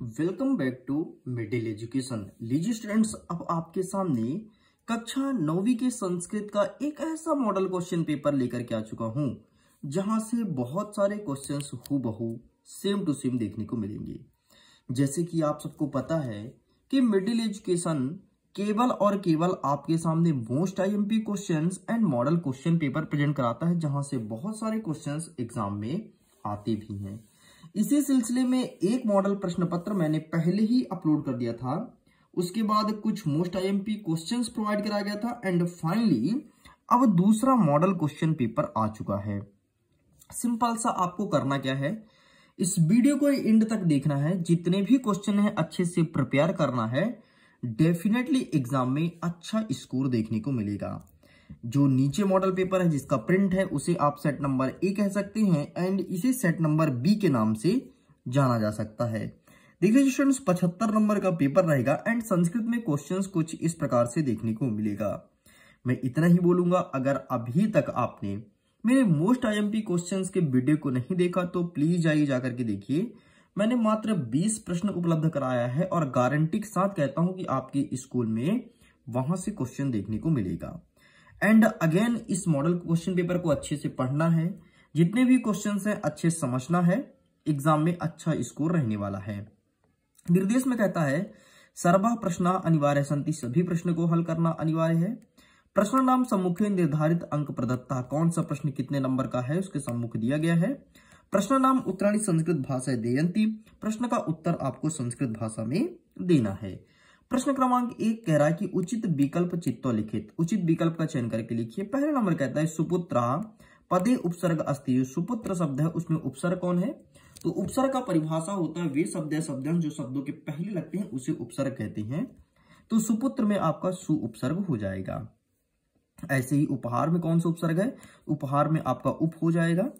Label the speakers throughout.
Speaker 1: welcome back to middle education लीजिए students अब आपके सामने कक्षा नौवीं के संस्कृत का एक ऐसा मॉडल क्वेश्चन पेपर लेकर के आ चुका हूं जहां से बहुत सारे क्वेश्चंस बहु सेम टू सेम देखने को मिलेंगे जैसे कि आप सबको पता है कि मिडिल एजुकेशन केवल और केवल आपके सामने most IMP questions and model question paper present कराता है जहां से बहुत सारे क्वेश्चंस एग्जाम में आते भी हैं इसी सिलसिले में एक मॉडल प्रश्न पत्र मैंने पहले ही अपलोड कर दिया था उसके बाद कुछ मोस्ट आईएमपी क्वेश्चंस प्रोवाइड कराया गया था एंड फाइनली अब दूसरा मॉडल क्वेश्चन पेपर आ चुका है सिंपल सा आपको करना क्या है इस वीडियो को एंड तक देखना है जितने भी क्वेश्चन है अच्छे से प्रिपेयर करना है डेफिनेटली एग्जाम में अच्छा स्कोर देखने को मिलेगा जो नीचे मॉडल पेपर है जिसका प्रिंट है उसे आप सेट नंबर ए कह सकते हैं एंड इसे सेट नंबर बी के नाम से जाना जा सकता है देखिए स्टूडेंट्स पचहत्तर नंबर का पेपर रहेगा एंड संस्कृत में क्वेश्चंस कुछ इस प्रकार से देखने को मिलेगा मैं इतना ही बोलूंगा अगर अभी तक आपने मेरे मोस्ट आईएमपी क्वेश्चंस के वीडियो को नहीं देखा तो प्लीज आइए जाकर के देखिए मैंने मात्र 20 प्रश्न उपलब्ध कराया है और गारंटी के साथ कहता हूं कि आपके स्कूल में वहां से क्वेश्चन देखने को मिलेगा एंड अगेन इस मॉडल क्वेश्चन पेपर को अच्छे से पढ़ना है जितने भी क्वेश्चन है अच्छे समझना है एग्जाम में अच्छा स्कोर रहने वाला है निर्देश में कहता है सर्वा प्रश्न अनिवार्य संति सभी प्रश्न को हल करना अनिवार्य है प्रश्न नाम सम्मुख निर्धारित अंक प्रदत्ता कौन सा प्रश्न कितने नंबर का है उसके सम्मुख दिया गया है प्रश्न नाम उत्तराणी संस्कृत भाषा देयंती प्रश्न का उत्तर आपको संस्कृत भाषा में देना है प्रश्न क्रमांक एक कह रहा है कि उचित विकल्प चित्तो लिखित उचित विकल्प का चयन करके लिखिए पहला नंबर कहता है सुपुत्रा पदे उपसर्ग अस्थि सुपुत्र शब्द है उसमें उपसर्ग कौन है तो उपसर्ग का परिभाषा होता है वे शब्द या शब्दांश जो शब्दों के पहले लगते हैं उसे उपसर्ग कहते हैं तो सुपुत्र में आपका सु उपसर्ग हो जाएगा ऐसे ही उपहार में कौन सा उपसर्ग है उपहार में आपका उप हो जाएगा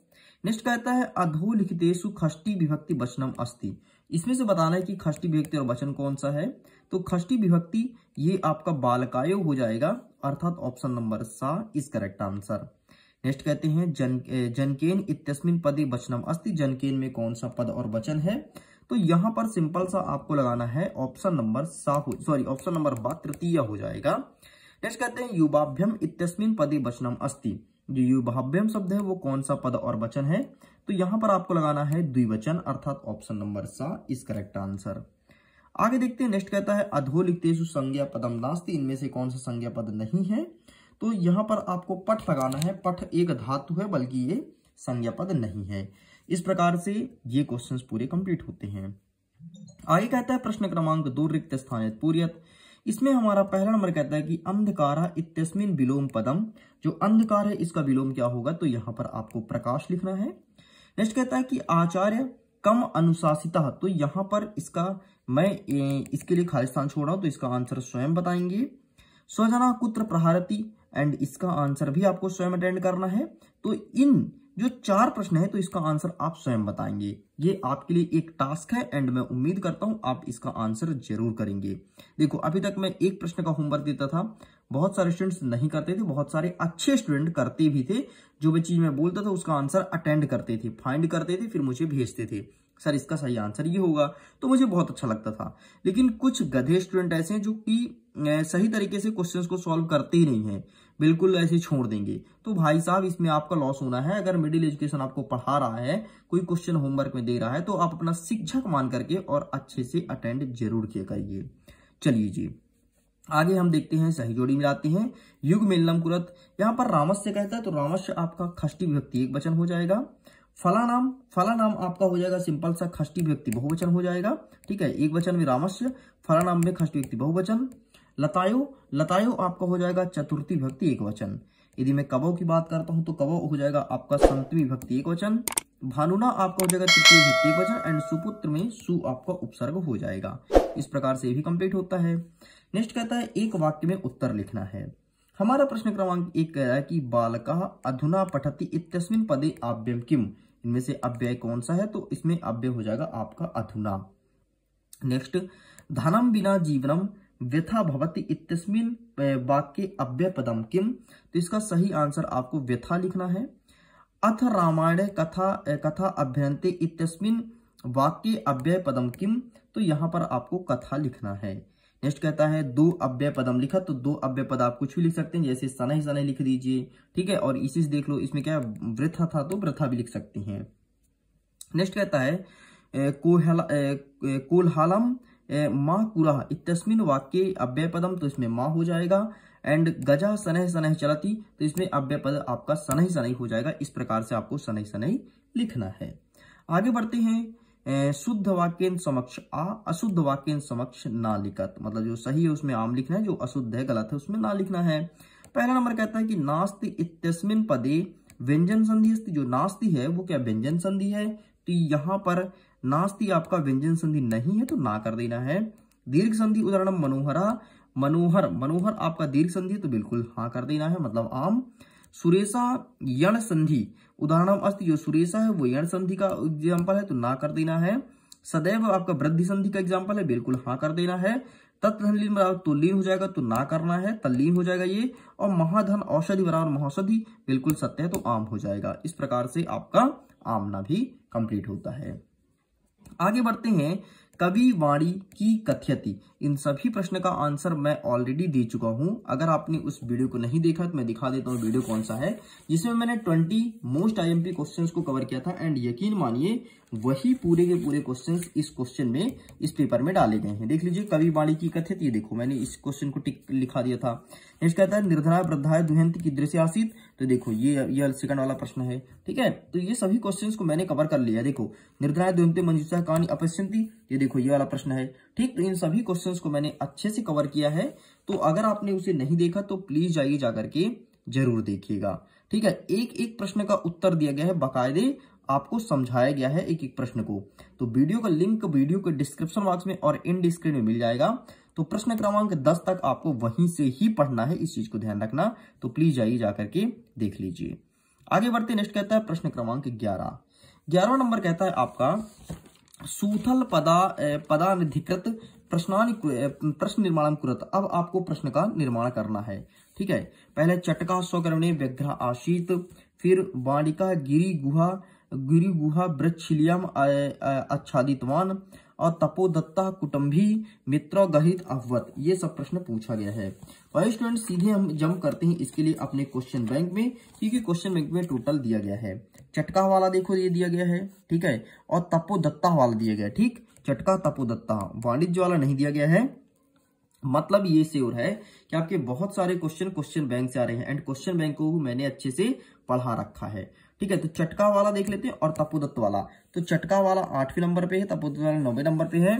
Speaker 1: नेक्स्ट कहता है अधोलिखितेशु खष्टी विभक्ति वचनम अस्ति इसमें से बताना है कि खष्टी विभक्ति और वचन कौन सा है तो खष्टी विभक्ति ये आपका बालकायो हो जाएगा अर्थात ऑप्शन नंबर सा इस करेक्ट आंसर नेक्स्ट कहते हैं जन जनकेन इतस्मिन पदे वचनम अस्ति जनकेन में कौन सा पद और वचन है तो यहां पर सिंपल सा आपको लगाना है ऑप्शन नंबर सा हो सॉरी ऑप्शन नंबर बा तृतीय हो जाएगा नेक्स्ट कहते हैं युवाभ्यम इतस्मिन पदे वचनम अस्थि जो युवाभ्यम शब्द है वो कौन सा पद और वचन है तो यहां पर आपको लगाना है द्विवचन अर्थात ऑप्शन नंबर सा इस करेक्ट आंसर आगे देखते हैं नेक्स्ट कहता है अधोलिखतेशु संज्ञा पदम नास्ती इनमें से कौन सा संज्ञा पद नहीं है तो यहाँ पर आपको पठ लगाना है पठ एक धातु है बल्कि ये संज्ञा पद नहीं है इस प्रकार से ये क्वेश्चंस पूरे कंप्लीट होते हैं आगे कहता है प्रश्न क्रमांक दो रिक्त स्थान पूरी इसमें हमारा पहला नंबर कहता है कि अंधकार इतस्मिन विलोम पदम जो अंधकार है इसका विलोम क्या होगा तो यहां पर आपको प्रकाश लिखना है नेक्स्ट कहता है कि आचार्य कम अनुशासिता तो यहां पर इसका मैं इसके लिए खालिस्तान छोड़ रहा हूं तो इसका आंसर स्वयं बताएंगे स्वजना कुत्र प्रहारती एंड इसका आंसर भी आपको स्वयं अटेंड करना है तो इन जो चार प्रश्न है तो इसका आंसर आप स्वयं बताएंगे ये आपके लिए एक टास्क है एंड मैं उम्मीद करता हूं आप इसका आंसर जरूर करेंगे देखो अभी तक मैं एक प्रश्न का होमवर्क देता था बहुत सारे स्टूडेंट्स नहीं करते थे बहुत सारे अच्छे स्टूडेंट करते भी थे जो भी चीज मैं बोलता था उसका आंसर अटेंड करते थे फाइंड करते थे फिर मुझे भेजते थे सर इसका सही आंसर ये होगा तो मुझे बहुत अच्छा लगता था लेकिन कुछ गधे स्टूडेंट ऐसे हैं जो कि सही तरीके से क्वेश्चंस को सॉल्व करते ही नहीं है बिल्कुल ऐसे छोड़ देंगे तो भाई साहब इसमें आपका लॉस होना है अगर मिडिल एजुकेशन आपको पढ़ा रहा है कोई क्वेश्चन होमवर्क में दे रहा है तो आप अपना शिक्षक मान करके और अच्छे से अटेंड जरूर किया करिए चलिए जी आगे हम देखते हैं जोड़ी में आते हैं युग मिलनम कुरत यहाँ पर रामस्य कहता है तो रामस्य आपका खष्टी व्यक्ति एक वचन हो जाएगा फला नाम फला नाम आपका हो जाएगा सिंपल सा खष्टी व्यक्ति बहुवचन हो जाएगा ठीक है एक वचन में रामस्य फला नाम में खष्टी व्यक्ति बहुवचन लतायो लतायो आपका हो जाएगा चतुर्थी भक्ति एक वचन यदि मैं कबो की बात करता हूं तो कबो हो जाएगा आपका संतवी भक्ति एक वचन भानुना आपका हो जाएगा तृतीय भक्ति एक वचन एंड सुपुत्र में सु आपका उपसर्ग हो जाएगा इस प्रकार से भी कंप्लीट होता है नेक्स्ट कहता है एक वाक्य में उत्तर लिखना है हमारा प्रश्न क्रमांक एक कह रहा है कि बालका अधुना पठती इतस्विन पदे आव्यम किम इनमें से अव्यय कौन सा है तो इसमें अव्यय हो जाएगा आपका अधुना नेक्स्ट धनम बिना जीवनम व्यथा भवती इतस्मिन वाक्य अव्य पदम किम तो इसका सही आंसर आपको व्यथा लिखना है अथ रामायण कथा कथा अभ्यंते इतस्मिन वाक्य अव्यय पदम किम तो यहाँ पर आपको कथा लिखना है नेक्स्ट कहता है दो अव्यय पदम लिखा तो दो अव्यय पद आप कुछ भी लिख सकते हैं जैसे सनह सनह लिख दीजिए ठीक है और इसी से देख लो इसमें क्या वृथा था तो वृथा भी लिख सकती हैं नेक्स्ट कहता है कोहला कोलहालम माँ कुरा इतस्मिन वाक्य अव्यय पदम तो इसमें माँ हो जाएगा एंड गजा सनह सनह चलती तो इसमें अव्यय पद आपका सनह सनही हो जाएगा इस प्रकार से आपको सनह सनही लिखना है आगे बढ़ते हैं शुद्ध वाक्य समक्ष आ अशुद्ध वाक्य समक्ष ना लिखत मतलब जो सही है उसमें आम लिखना है जो अशुद्ध है गलत है उसमें ना लिखना है पहला नंबर कहता है कि नास्त इतस्मिन पदे व्यंजन संधि जो नास्ती है वो क्या व्यंजन संधि है तो यहाँ पर नास्ति आपका व्यंजन संधि नहीं है तो ना कर देना है दीर्घ संधि उदाहरण मनोहरा मनोहर मनोहर आपका दीर्घ संधि तो बिल्कुल हाँ कर देना है मतलब आम सुरेशा यण संधि उदाहरण अस्त जो सुरेशा है वो यण संधि का एग्जाम्पल है तो ना कर देना है सदैव आपका वृद्धि संधि का एग्जाम्पल है बिल्कुल हाँ कर देना है तत्लीन बराबर तो लीन हो जाएगा तो ना करना है तल्लीन हो जाएगा ये और महाधन औषधि बराबर महौषधि बिल्कुल सत्य है तो आम हो जाएगा इस प्रकार से आपका आमना भी कंप्लीट होता है आगे बढ़ते हैं कवि वाणी की कथ्यति इन सभी प्रश्न का आंसर मैं ऑलरेडी दे चुका हूं अगर आपने उस वीडियो को नहीं देखा तो मैं दिखा देता हूं वीडियो कौन सा है जिसमें मैंने 20 मोस्ट आईएमपी क्वेश्चंस को कवर किया था एंड यकीन मानिए वही पूरे के पूरे क्वेश्चंस इस क्वेश्चन में इस पेपर में डाले गए हैं देख लीजिए कवि वाणी की कथ्यति देखो मैंने इस क्वेश्चन को टिक लिखा दिया था निर्धारा कहता वृद्धाय दुहंत की दृश्य आसित तो देखो ये ये सेकंड वाला प्रश्न है ठीक है तो ये सभी क्वेश्चंस को मैंने कवर कर लिया देखो निर्धारित दुंते मंजूषा कहानी अपश्यंती ये देखो ये वाला प्रश्न है ठीक तो इन सभी क्वेश्चंस को मैंने अच्छे से कवर किया है तो अगर आपने उसे नहीं देखा तो प्लीज जाइए जाकर के जरूर देखिएगा ठीक है एक एक प्रश्न का उत्तर दिया गया है बाकायदे आपको समझाया गया है एक एक प्रश्न को तो वीडियो का लिंक वीडियो के डिस्क्रिप्शन बॉक्स में और इन डिस्क्रिप्शन में मिल जाएगा तो प्रश्न क्रमांक दस तक आपको वहीं से ही पढ़ना है इस चीज को ध्यान रखना तो प्लीज जाइए जाकर के देख लीजिए आगे बढ़ते नेक्स्ट कहता है प्रश्न क्रमांक ग्यारह ग्यारहवा नंबर कहता है आपका सूथल पदा पदानिधिकृत प्रश्नानि प्रश्न निर्माण कुरत अब आपको प्रश्न का निर्माण करना है ठीक है पहले चटका स्वकर्मणे व्यग्र आशीत फिर वाणिका गिरी गुहा गिरी गुहा वृक्षिलियम आच्छादितवान और तपोदत्ता कुटुंबी मित्र गहित अवत ये सब प्रश्न पूछा गया है और स्टूडेंट सीधे हम जम करते हैं इसके लिए अपने क्वेश्चन बैंक में क्योंकि क्वेश्चन बैंक में टोटल दिया गया है चटका वाला देखो ये दिया गया है ठीक है और तपोदत्ता वाला दिया गया ठीक चटका तपोदत्ता वाणिज्य वाला नहीं दिया गया है मतलब ये से और है कि आपके बहुत सारे क्वेश्चन क्वेश्चन बैंक से आ रहे हैं एंड क्वेश्चन बैंक को मैंने अच्छे से पढ़ा रखा है ठीक है तो चटका वाला देख लेते हैं और तपोदत्त वाला तो चटका वाला आठवें नंबर पे है तपोदत्त वाला नौवे नंबर पे है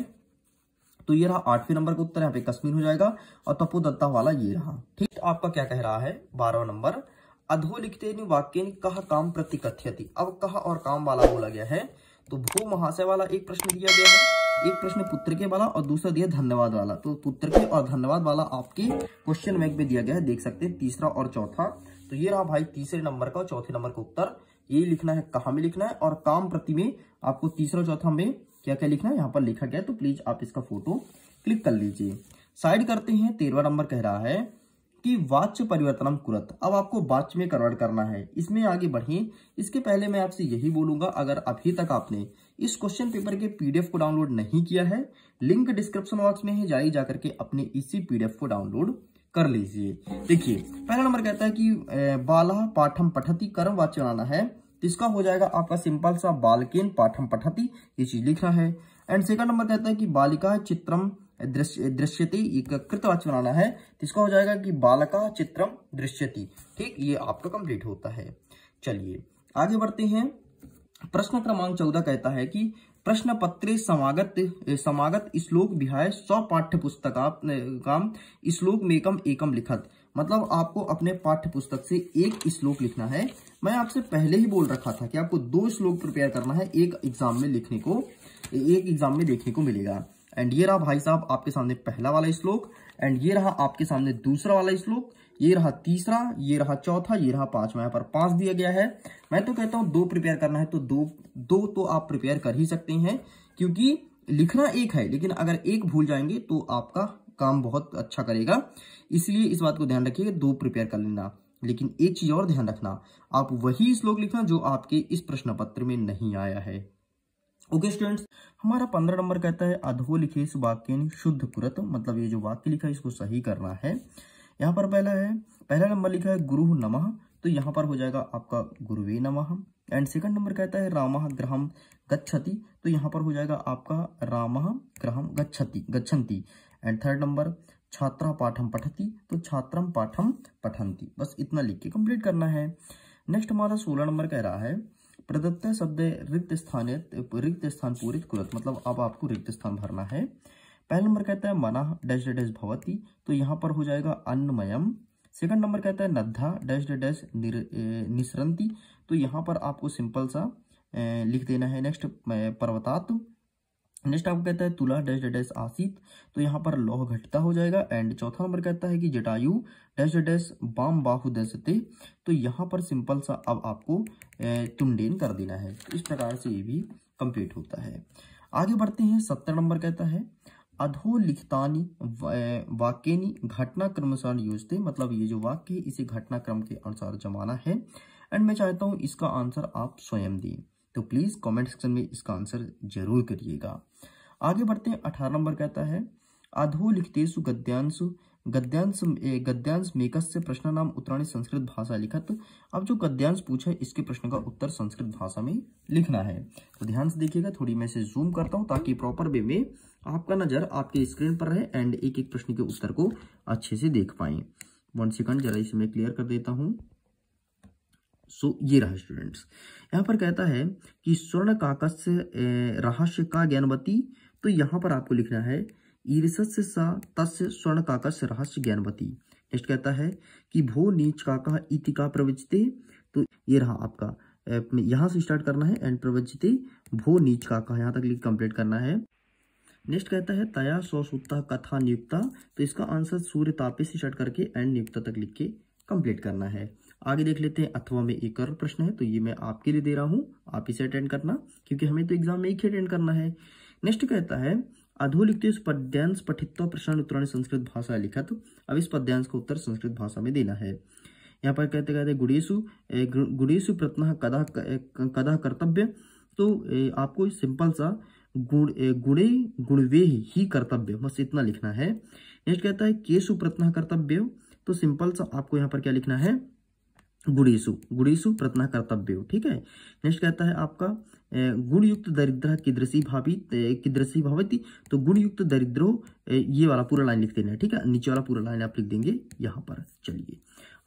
Speaker 1: तो ये रहा आठवें नंबर का उत्तर यहाँ पे कश्मीर हो जाएगा और तपोदत्ता वाला ये रहा ठीक तो आपका क्या कह रहा है बारहवा नंबर अधोलिखते वाक्य कह काम प्रतिकथ्यति अब कह और काम वाला बोला गया है तो भू महाशय वाला एक प्रश्न दिया गया है एक प्रश्न पुत्र के वाला और दूसरा दिया धन्यवाद वाला तो पुत्र के और धन्यवाद वाला आपके क्वेश्चन बैंक में दिया गया है देख सकते हैं तीसरा और चौथा तो ये रहा भाई तीसरे नंबर का और चौथे नंबर का उत्तर ए लिखना है कहा में लिखना है और काम प्रति में आपको तीसरा चौथा में क्या क्या लिखना है यहाँ पर लिखा गया तो प्लीज आप इसका फोटो क्लिक कर लीजिए साइड करते हैं तेरवा नंबर कह रहा है कि वाच्य परिवर्तनम कुरत अब आपको वाच्य में कन्वर्ट करना है इसमें आगे बढ़िए इसके पहले मैं आपसे यही बोलूंगा अगर अभी तक आपने इस क्वेश्चन पेपर के पीडीएफ को डाउनलोड नहीं किया है लिंक डिस्क्रिप्शन बॉक्स में ही जाइए जाकर के अपने इसी पीडीएफ को डाउनलोड कर लीजिए देखिए पहला नंबर कहता है कि बाला पाठम पठती कर्म वाचनाना है तो इसका हो जाएगा आपका सिंपल सा बालकेन पाठम पठती ये चीज लिखना है एंड सेकंड नंबर कहता है कि बालिका चित्रम दृश्य एक कृतवाच बनाना है तो इसका हो जाएगा कि बालका चित्रम दृश्यती ठीक ये आपका कंप्लीट होता है चलिए आगे बढ़ते हैं प्रश्न क्रमांक चौदह कहता है कि प्रश्न पत्र समागत समागत श्लोक विहाय सौ पाठ्य पुस्तका श्लोक में एकम एकम लिखत मतलब आपको अपने पाठ्य पुस्तक से एक श्लोक लिखना है मैं आपसे पहले ही बोल रखा था कि आपको दो श्लोक प्रिपेयर करना है एक एग्जाम में लिखने को एक एग्जाम में देखने को मिलेगा एंड ये रहा भाई साहब आपके सामने पहला वाला श्लोक एंड ये रहा आपके सामने दूसरा वाला श्लोक ये रहा तीसरा ये रहा चौथा ये रहा पांचवा यहाँ पर पांच दिया गया है मैं तो कहता हूं दो प्रिपेयर करना है तो दो दो तो आप प्रिपेयर कर ही सकते हैं क्योंकि लिखना एक है लेकिन अगर एक भूल जाएंगे तो आपका काम बहुत अच्छा करेगा इसलिए इस बात को ध्यान रखिएगा दो प्रिपेयर कर लेना लेकिन एक चीज और ध्यान रखना आप वही श्लोक लिखना जो आपके इस प्रश्न पत्र में नहीं आया है ओके स्टूडेंट्स हमारा पंद्रह नंबर कहता है अधो लिखे इस वाक्य शुद्ध पुरत मतलब ये जो वाक्य लिखा है इसको सही करना है यहाँ पर पहला है पहला नंबर लिखा है गुरु नमः तो यहाँ पर हो जाएगा आपका गुरुवे नमः एंड सेकंड नंबर कहता है रामः ग्रहम गच्छति तो यहाँ पर हो जाएगा आपका राम ग्रहम गच्छति गच्छन्ति एंड थर्ड नंबर छात्रा पाठम पठती तो छात्रम पाठम पठंती बस इतना लिख के कंप्लीट करना है नेक्स्ट हमारा सोलह नंबर कह रहा है प्रदत्त शब्द रिक्त स्थान रिक्त स्थान पूरित कुलत मतलब अब आपको रिक्त स्थान भरना है पहला नंबर कहता है मना डैश डैश भवती तो यहाँ पर हो जाएगा अन्नमयम सेकंड नंबर कहता है नद्धा डैश डैश निसरंती तो यहाँ पर आपको सिंपल सा लिख देना है नेक्स्ट पर्वतात् नेक्स्ट आपको कहता है तुला डैश डैश आसित तो यहाँ पर लौह घटता हो जाएगा एंड चौथा नंबर कहता है कि जटायु डैश डैश बाम बाहु दशते तो यहाँ पर सिंपल सा अब आपको तुंडेन कर देना है इस प्रकार से ये भी कंप्लीट होता है आगे बढ़ते हैं सत्तर नंबर कहता है अधोलिखितानी वाक्यनी घटनाक्रम अनुसार योजते मतलब ये जो वाक्य है इसे घटनाक्रम के अनुसार जमाना है एंड मैं चाहता हूँ इसका आंसर आप स्वयं दें तो प्लीज कमेंट सेक्शन में इसका आंसर जरूर करिएगा आगे बढ़ते हैं अठारह नंबर कहता है अधोलिखतेशु गद्यांशु गद्यांश गद्यांश से प्रश्न नाम उत्तराणी संस्कृत भाषा लिखत अब जो गद्यांश पूछा है इसके प्रश्न का उत्तर संस्कृत भाषा में लिखना है तो ध्यान से देखिएगा थोड़ी मैं इसे जूम करता हूँ ताकि प्रॉपर वे में आपका नजर आपके स्क्रीन पर रहे एंड एक एक प्रश्न के उत्तर को अच्छे से देख पाए वन सेकंड जरा इसे मैं क्लियर कर देता हूँ सो so, ये रहा स्टूडेंट्स यहाँ पर कहता है कि स्वर्ण काकस्य रहस्य का ज्ञानवती तो यहाँ पर आपको लिखना है ईर्षत सा तस्य स्वर्ण काका रहस्य ज्ञानवती नेक्स्ट कहता है कि भो नीच काका इति का प्रवचते तो ये रहा आपका यहाँ से स्टार्ट करना है एंड प्रवचते भो नीच काका यहाँ तक लिख कंप्लीट करना है नेक्स्ट कहता है तया सौसुत्ता कथा नियुक्ता तो इसका आंसर सूर्य तापे से स्टार्ट करके एंड नियुक्ता तक लिख के कंप्लीट करना है आगे देख लेते हैं अथवा में एक और प्रश्न है तो ये मैं आपके लिए दे रहा हूं आप इसे अटेंड करना क्योंकि हमें तो एग्जाम में एक ही अटेंड करना है नेक्स्ट कहता है अधोलिखित इस पद्यांश पठित्व प्रश्न उत्तराणी संस्कृत भाषा लिखा तो अब इस पद्यांश का उत्तर संस्कृत भाषा में देना है यहाँ पर कहते कहते गुड़ीसु गुड़ीसु प्रत्न कदा कदा कर्तव्य तो आपको सिंपल सा गुण गुणे गुणवे ही कर्तव्य बस इतना लिखना है नेक्स्ट कहता है केशु प्रत्न कर्तव्य तो सिंपल सा आपको यहाँ पर क्या लिखना है गुड़ीसु गुड़ीसु प्रत्न कर्तव्य ठीक है नेक्स्ट कहता है आपका गुणयुक्त दरिद्र किद्रसी भावित किद्रसी भावित तो गुणयुक्त दरिद्रो ये वाला पूरा लाइन लिख देना है ठीक है नीचे वाला पूरा लाइन आप लिख देंगे यहाँ पर चलिए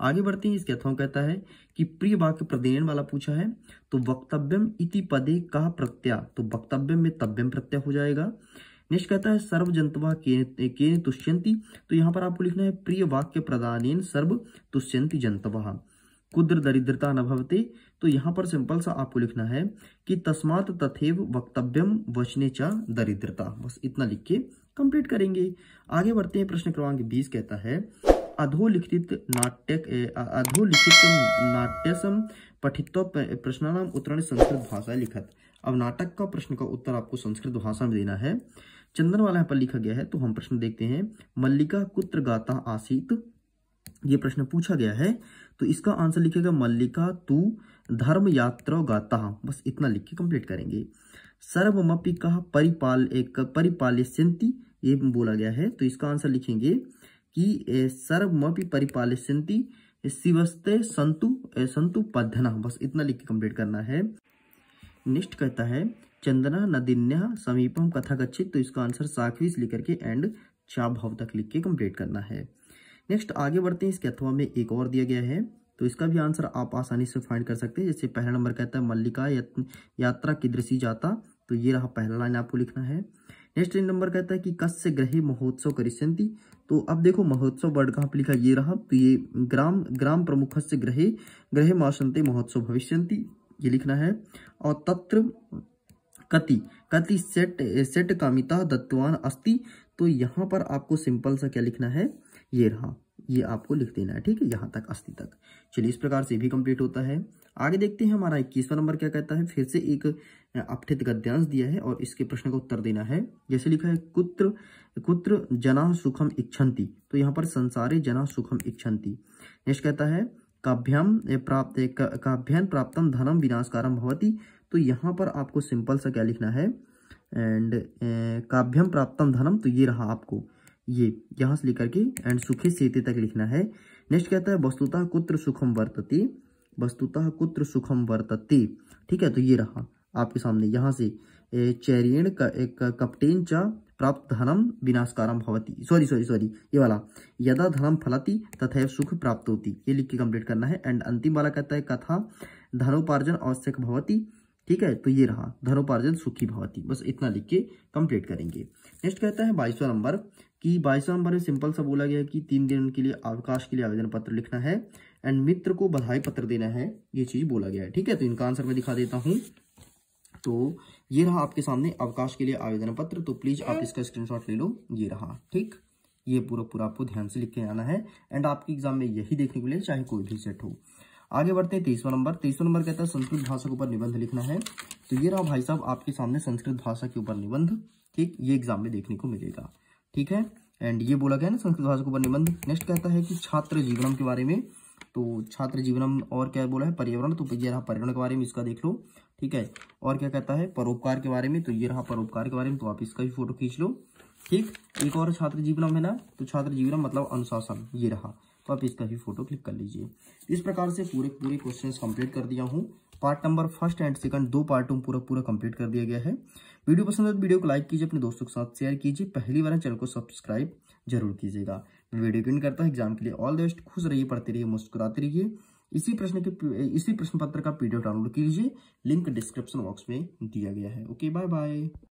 Speaker 1: आगे बढ़ते हैं इसके अथवा कहता है कि प्रिय वाक्य प्रदेन वाला पूछा है तो वक्तव्यम इति पदे का प्रत्यय तो वक्तव्यम में तव्यम प्रत्यय हो जाएगा नेक्स्ट कहता है सर्व जंतवा के, के तुष्यंती तो यहाँ पर आपको लिखना है प्रिय वाक्य प्रदान सर्व तुष्यंती जंतवा कुद्र दरिद्रता न भवते तो यहाँ पर सिंपल सा आपको लिखना है कि तस्मात तथेव वक्तव्यम वचने चा दरिद्रता बस इतना लिख के कंप्लीट करेंगे आगे बढ़ते हैं प्रश्न क्रमांक बीस कहता है अधोलिखित नाट्य अधोलिखित नाट्यसम प्रश्न नाम उत्तरण संस्कृत भाषा लिखत अब नाटक का प्रश्न का उत्तर आपको संस्कृत भाषा में देना है चंदन वाला यहाँ पर लिखा गया है तो हम प्रश्न देखते हैं मल्लिका कुत्र गाता आसित ये प्रश्न पूछा गया है तो इसका आंसर लिखेगा मल्लिका तू धर्म यात्रा गाता बस इतना लिख के कंप्लीट करेंगे सर्वमपि कह परिपाल एक सिंती ये बोला गया है तो इसका आंसर लिखेंगे कि सर्वमपि सिंती शिवस्ते संतु संतु पधना बस इतना लिख के कंप्लीट करना है नेक्स्ट कहता है चंदना नदिन्या समीपम कथा गच्छित तो इसका आंसर साखवी से लेकर के एंड चाभव तक लिख के कंप्लीट करना है नेक्स्ट आगे बढ़ते हैं इसके अथवा में एक और दिया गया है तो इसका भी आंसर आप आसानी से फाइंड कर सकते हैं जैसे पहला नंबर कहता है मल्लिका यात्रा किदृशी जाता तो ये रहा पहला लाइन आपको लिखना है नेक्स्ट नंबर कहता है कि कस्य ग्रहे महोत्सव करिष्यंती तो अब देखो महोत्सव वर्ड कहाँ पर लिखा ये रहा तो ये ग्राम ग्राम प्रमुख से ग्रहे ग्रहे माशंते महोत्सव भविष्यंती ये लिखना है और तत्र कति कति सेट सेट कामिता दत्तवान अस्ति तो यहाँ पर आपको सिंपल सा क्या लिखना है ये रहा ये आपको लिख देना है ठीक है यहाँ तक अस्थि तक चलिए इस प्रकार से भी कंप्लीट होता है आगे देखते हैं हमारा इक्कीसवा नंबर क्या कहता है फिर से एक अपठित गद्यांश दिया है और इसके प्रश्न का उत्तर देना है जैसे लिखा है कुत्र कुत्र जना सुखम इच्छन्ति तो यहाँ पर संसारे जना सुखम इच्छन्ति नेक्स्ट कहता है काभ्याम प्राप्त काभ्यान प्राप्तम धनम विनाशकारम भवती तो यहाँ पर आपको सिंपल सा क्या लिखना है एंड काभ्यम प्राप्तम धनम तो ये रहा आपको ये यहाँ से लेकर के एंड सुखे सेते तक लिखना है नेक्स्ट कहता है वस्तुतः कुत्र सुखम वर्तते वस्तुतः कुत्र सुखम वर्तते ठीक है तो ये रहा आपके सामने यहाँ से चैरियण का एक कपटेन च प्राप्त धनम विनाशकारम भवती सॉरी सॉरी सॉरी ये वाला यदा धनम फलती तथा सुख प्राप्त होती ये लिख के कंप्लीट करना है एंड अंतिम वाला कहता है कथा धनोपार्जन आवश्यक भवती ठीक है तो ये रहा धनोपार्जन सुखी भवती बस इतना लिख के कंप्लीट करेंगे नेक्स्ट कहता है बाईसवा नंबर कि बाईस नंबर में सिंपल सा बोला गया है कि तीन दिन के लिए अवकाश के लिए आवेदन पत्र लिखना है एंड मित्र को बधाई पत्र देना है ये चीज बोला गया है ठीक है तो इनका आंसर मैं दिखा देता हूँ तो ये रहा आपके सामने अवकाश के लिए आवेदन पत्र तो प्लीज आप इसका स्क्रीनशॉट ले लो ये रहा ठीक ये पूरा पूरा आपको ध्यान से लिख के आना है एंड आपके एग्जाम में यही देखने को मिले चाहे कोई भी सेट हो आगे बढ़ते हैं तेईसवा नंबर तेईसवा नंबर कहता है संस्कृत भाषा के ऊपर निबंध लिखना है तो ये रहा भाई साहब आपके सामने संस्कृत भाषा के ऊपर निबंध ठीक ये एग्जाम में देखने को मिलेगा ठीक है एंड ये बोला गया ना संस्कृत भाषा के ऊपर निबंध नेक्स्ट कहता है कि छात्र जीवनम के बारे में तो छात्र जीवनम और क्या बोला है पर्यावरण तो ये रहा पर्यावरण के बारे में इसका देख लो ठीक है और क्या कहता है परोपकार के बारे में तो ये रहा परोपकार के बारे में तो आप इसका भी फोटो खींच लो ठीक एक और छात्र जीवनम है ना तो छात्र जीवनम मतलब अनुशासन ये रहा तो आप इसका भी फोटो क्लिक कर लीजिए इस प्रकार से पूरे पूरे क्वेश्चन कंप्लीट कर दिया हूँ part number first and second दो पार्टों में पूरा पूरा कंप्लीट कर दिया गया है वीडियो पसंद है तो वीडियो को लाइक कीजिए अपने दोस्तों के साथ शेयर कीजिए पहली बार चैनल को सब्सक्राइब जरूर कीजिएगा मैं वीडियो क्विंट करता हूँ एग्जाम के लिए ऑल द बेस्ट खुश रहिए पढ़ते रहिए मुस्कुराते रहिए इसी प्रश्न के इसी प्रश्न पत्र का पीडीएफ डाउनलोड कीजिए लिंक डिस्क्रिप्शन बॉक्स में दिया गया है ओके बाय बाय